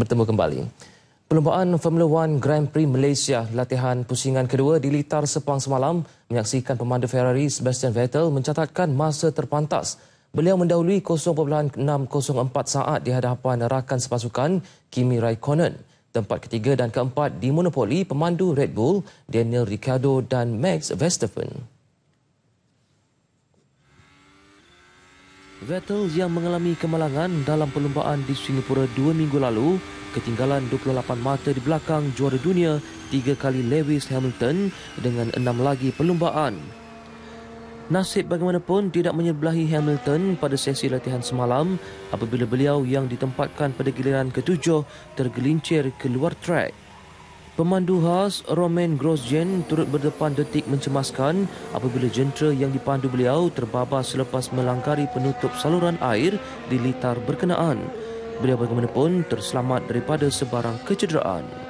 bertemu kembali. Perlombaan Formula One Grand Prix Malaysia latihan pusingan kedua di Litar Sepang semalam menyaksikan pemandu Ferrari Sebastian Vettel mencatatkan masa terpantas. Beliau mendahului 0.604 saat di hadapan rakan sepasukan Kimi Raikkonen. Tempat ketiga dan keempat dimonopoli pemandu Red Bull Daniel Ricciardo dan Max Verstappen. Vettel yang mengalami kemalangan dalam perlumbaan di Singapura dua minggu lalu ketinggalan 28 mata di belakang juara dunia tiga kali Lewis Hamilton dengan enam lagi perlumbaan. Nasib bagaimanapun tidak menyebelahi Hamilton pada sesi latihan semalam apabila beliau yang ditempatkan pada giliran ketujuh tergelincir keluar track. Pemandu khas Roman Grosjean turut berdepan detik mencemaskan apabila jentera yang dipandu beliau terbabas selepas melangkari penutup saluran air di litar berkenaan. Beliau bagaimanapun terselamat daripada sebarang kecederaan.